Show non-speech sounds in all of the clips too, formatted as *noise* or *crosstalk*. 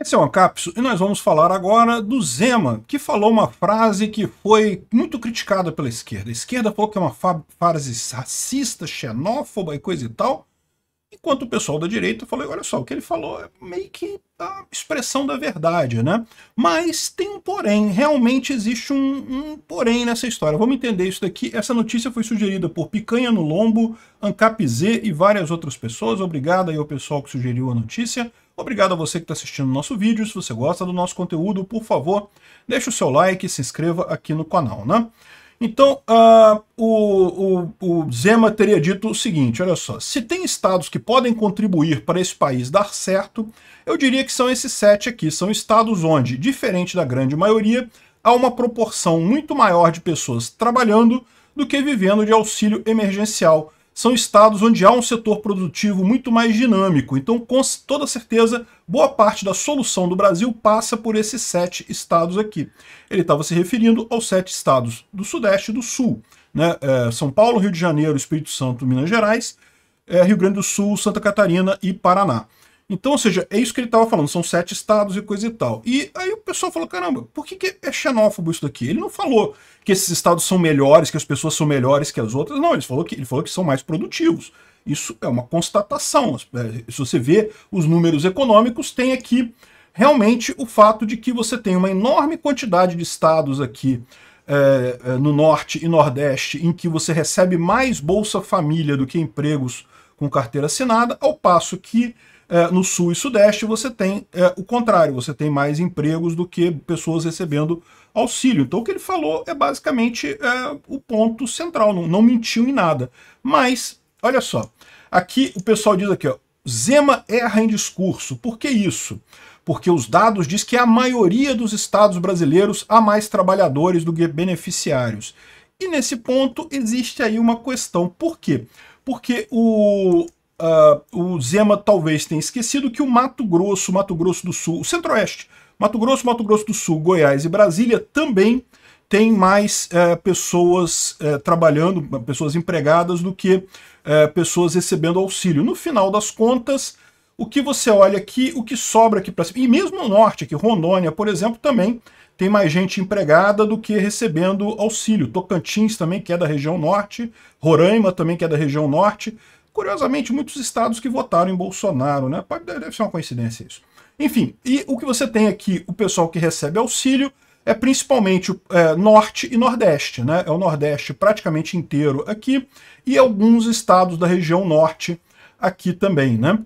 Esse é o Ancapso e nós vamos falar agora do Zema, que falou uma frase que foi muito criticada pela esquerda. A esquerda falou que é uma frase racista, xenófoba e coisa e tal, enquanto o pessoal da direita falou, olha só, o que ele falou é meio que a expressão da verdade, né? Mas tem um porém, realmente existe um, um porém nessa história. Vamos entender isso daqui. Essa notícia foi sugerida por Picanha no Lombo, Ancap Z e várias outras pessoas. Obrigado aí ao pessoal que sugeriu a notícia. Obrigado a você que está assistindo o nosso vídeo. Se você gosta do nosso conteúdo, por favor, deixe o seu like e se inscreva aqui no canal, né? Então, uh, o, o, o, Zema teria dito o seguinte, olha só, se tem estados que podem contribuir para esse país dar certo, eu diria que são esses sete aqui, são estados onde, diferente da grande maioria, há uma proporção muito maior de pessoas trabalhando do que vivendo de auxílio emergencial, são estados onde há um setor produtivo muito mais dinâmico. Então, com toda certeza, boa parte da solução do Brasil passa por esses sete estados aqui. Ele estava se referindo aos sete estados do Sudeste e do Sul. Né? É, são Paulo, Rio de Janeiro, Espírito Santo, Minas Gerais, é, Rio Grande do Sul, Santa Catarina e Paraná. Então, ou seja, é isso que ele estava falando, são sete estados e coisa e tal. E aí o pessoal falou, caramba, por que, que é xenófobo isso daqui? Ele não falou que esses estados são melhores, que as pessoas são melhores que as outras, não, ele falou que, ele falou que são mais produtivos. Isso é uma constatação. É, se você vê os números econômicos, tem aqui realmente o fato de que você tem uma enorme quantidade de estados aqui é, é no Norte e Nordeste em que você recebe mais Bolsa Família do que empregos com carteira assinada, ao passo que é, no sul e sudeste você tem é, o contrário, você tem mais empregos do que pessoas recebendo auxílio. Então o que ele falou é basicamente é, o ponto central, não, não mentiu em nada. Mas, olha só, aqui o pessoal diz aqui, ó, Zema erra em discurso. Por que isso? Porque os dados diz que a maioria dos estados brasileiros há mais trabalhadores do que beneficiários. E nesse ponto existe aí uma questão. Por quê? Porque o, uh, o Zema talvez tenha esquecido que o Mato Grosso, Mato Grosso do Sul, o Centro-Oeste, Mato Grosso, Mato Grosso do Sul, Goiás e Brasília também tem mais é, pessoas é, trabalhando, pessoas empregadas, do que é, pessoas recebendo auxílio. No final das contas, o que você olha aqui, o que sobra aqui para cima, e mesmo no norte, aqui, Rondônia, por exemplo, também tem mais gente empregada do que recebendo auxílio. Tocantins também, que é da região norte, Roraima também, que é da região norte, Curiosamente, muitos estados que votaram em Bolsonaro, né? Deve ser uma coincidência isso. Enfim, e o que você tem aqui, o pessoal que recebe auxílio, é principalmente é, norte e nordeste, né? É o nordeste praticamente inteiro aqui e alguns estados da região norte aqui também, né?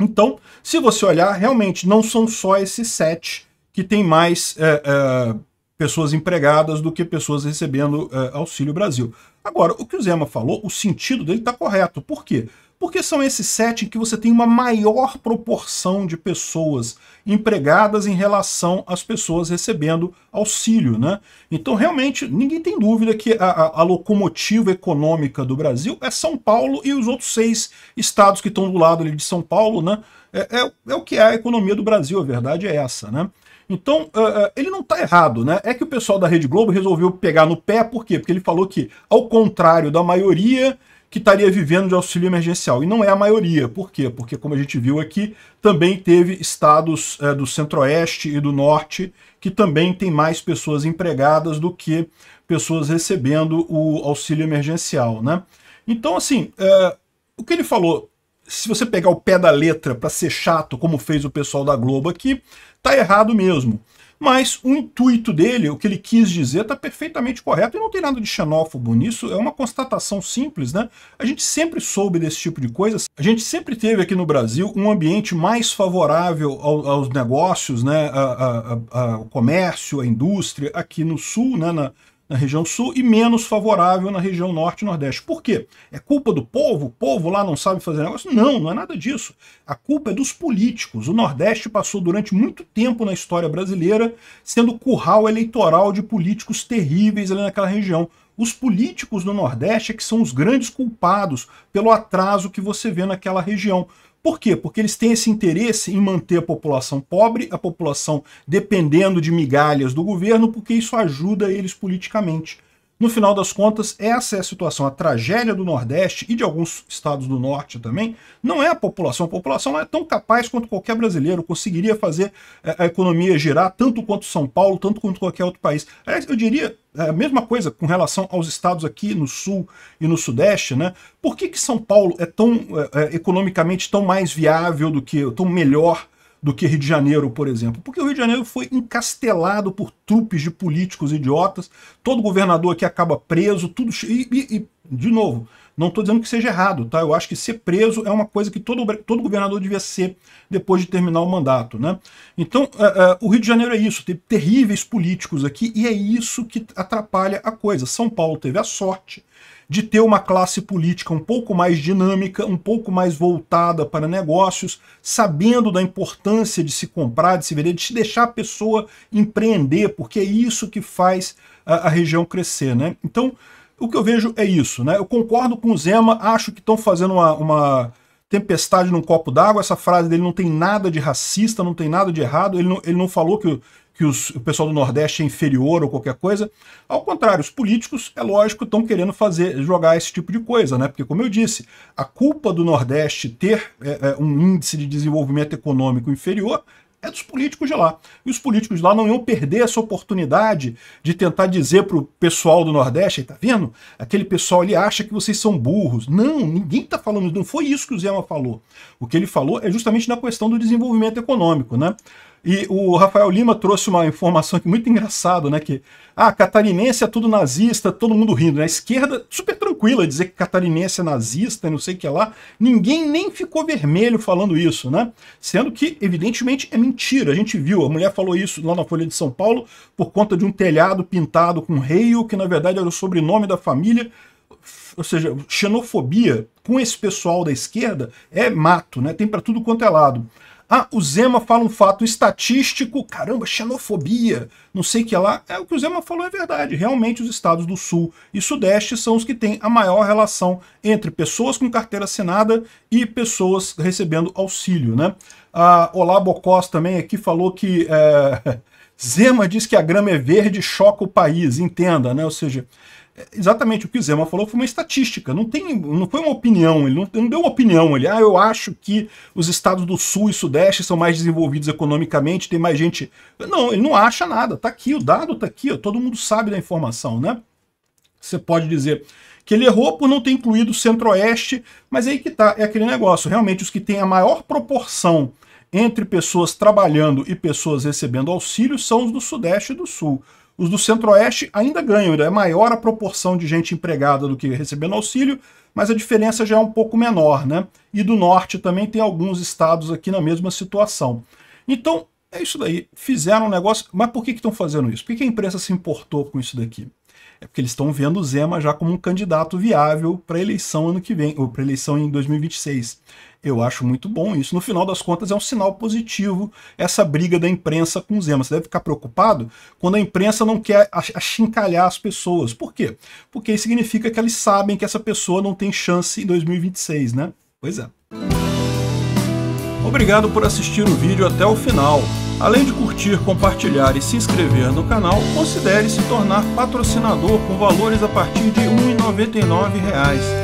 Então, se você olhar, realmente não são só esses sete que tem mais é, é pessoas empregadas do que pessoas recebendo eh, Auxílio Brasil. Agora, o que o Zema falou, o sentido dele está correto. Por quê? Porque são esses sete que você tem uma maior proporção de pessoas empregadas em relação às pessoas recebendo auxílio. Né? Então, realmente, ninguém tem dúvida que a, a, a locomotiva econômica do Brasil é São Paulo e os outros seis estados que estão do lado ali de São Paulo. Né? É, é, é o que é a economia do Brasil, a verdade é essa. Né? Então, uh, uh, ele não está errado, né? É que o pessoal da Rede Globo resolveu pegar no pé, por quê? Porque ele falou que, ao contrário da maioria que estaria vivendo de auxílio emergencial. E não é a maioria. Por quê? Porque, como a gente viu aqui, também teve estados é, do centro-oeste e do norte que também tem mais pessoas empregadas do que pessoas recebendo o auxílio emergencial. Né? Então, assim, é, o que ele falou, se você pegar o pé da letra para ser chato, como fez o pessoal da Globo aqui, tá errado mesmo. Mas o intuito dele, o que ele quis dizer, está perfeitamente correto e não tem nada de xenófobo nisso, é uma constatação simples, né? A gente sempre soube desse tipo de coisa, a gente sempre teve aqui no Brasil um ambiente mais favorável ao, aos negócios, né? A, a, a, ao comércio, à indústria, aqui no Sul, né? Na, na região sul e menos favorável na região norte e nordeste. Por quê? É culpa do povo? O povo lá não sabe fazer negócio? Não, não é nada disso. A culpa é dos políticos. O Nordeste passou durante muito tempo na história brasileira sendo curral eleitoral de políticos terríveis ali naquela região. Os políticos do Nordeste é que são os grandes culpados pelo atraso que você vê naquela região. Por quê? Porque eles têm esse interesse em manter a população pobre, a população dependendo de migalhas do governo, porque isso ajuda eles politicamente. No final das contas, essa é a situação. A tragédia do Nordeste e de alguns estados do Norte também não é a população. A população não é tão capaz quanto qualquer brasileiro. Conseguiria fazer é, a economia girar tanto quanto São Paulo, tanto quanto qualquer outro país. Eu diria é, a mesma coisa com relação aos estados aqui no Sul e no Sudeste. Né? Por que, que São Paulo é tão é, economicamente tão mais viável do que, tão melhor do que Rio de Janeiro, por exemplo. Porque o Rio de Janeiro foi encastelado por trupes de políticos idiotas, todo governador que acaba preso, tudo. E, e, e de novo, não estou dizendo que seja errado, tá? Eu acho que ser preso é uma coisa que todo, todo governador devia ser depois de terminar o mandato, né? Então, uh, uh, o Rio de Janeiro é isso, teve terríveis políticos aqui e é isso que atrapalha a coisa. São Paulo teve a sorte de ter uma classe política um pouco mais dinâmica, um pouco mais voltada para negócios, sabendo da importância de se comprar, de se vender, de se deixar a pessoa empreender, porque é isso que faz a, a região crescer, né? Então, o que eu vejo é isso, né? Eu concordo com o Zema, acho que estão fazendo uma, uma, tempestade num copo d'água. Essa frase dele não tem nada de racista, não tem nada de errado. Ele não, ele não falou que, o, que os, o pessoal do Nordeste é inferior ou qualquer coisa. Ao contrário, os políticos, é lógico, estão querendo fazer jogar esse tipo de coisa, né? Porque, como eu disse, a culpa do Nordeste ter é, é um índice de desenvolvimento econômico inferior é dos políticos de lá. E os políticos de lá não iam perder essa oportunidade de tentar dizer para o pessoal do Nordeste, tá vendo? Aquele pessoal ali acha que vocês são burros. Não, ninguém tá falando, não foi isso que o Zema falou. O que ele falou é justamente na questão do desenvolvimento econômico, né? E o Rafael Lima trouxe uma informação muito engraçada, né? Que ah, catarinense é tudo nazista, todo mundo rindo. Né? A esquerda, super tranquila, dizer que catarinense é nazista, não sei o que lá. Ninguém nem ficou vermelho falando isso, né? Sendo que, evidentemente, é mentira. A gente viu, a mulher falou isso lá na Folha de São Paulo por conta de um telhado pintado com reio, que na verdade era o sobrenome da família ou seja, xenofobia com esse pessoal da esquerda é mato, né? Tem para tudo quanto é lado. Ah, o Zema fala um fato estatístico, caramba, xenofobia, não sei o que lá. É o que o Zema falou é verdade. Realmente os estados do Sul e Sudeste são os que têm a maior relação entre pessoas com carteira assinada e pessoas recebendo auxílio, né? Ah, Olá Bocós também aqui falou que é, *laughs* Zema diz que a grama é verde choca o país, entenda, né? Ou seja, é, exatamente o que o Zema falou foi uma estatística, não, tem, não foi uma opinião, ele não, não deu uma opinião, ele, ah, eu acho que os estados do Sul e Sudeste são mais desenvolvidos economicamente, tem mais gente... Não, ele não acha nada, tá aqui, o dado tá aqui, ó, todo mundo sabe da informação, né? Você pode dizer que ele errou por não ter incluído o Centro-Oeste, mas aí que tá, é aquele negócio, realmente os que têm a maior proporção entre pessoas trabalhando e pessoas recebendo auxílio são os do Sudeste e do Sul. Os do Centro-Oeste ainda ganham, né? é maior a proporção de gente empregada do que recebendo auxílio, mas a diferença já é um pouco menor, né? E do Norte também tem alguns estados aqui na mesma situação. Então, é isso daí. Fizeram um negócio, mas por que estão fazendo isso? Por que, que a imprensa se importou com isso daqui? É porque eles estão vendo o Zema já como um candidato viável para eleição ano que vem, ou para eleição em 2026. Eu acho muito bom isso. No final das contas, é um sinal positivo essa briga da imprensa com Zema. Você deve ficar preocupado quando a imprensa não quer achincalhar as pessoas. Por quê? Porque isso significa que eles sabem que essa pessoa não tem chance em 2026, né? Pois é. Obrigado por assistir o vídeo até o final. Além de curtir, compartilhar e se inscrever no canal, considere se tornar patrocinador com valores a partir de R$ 1,99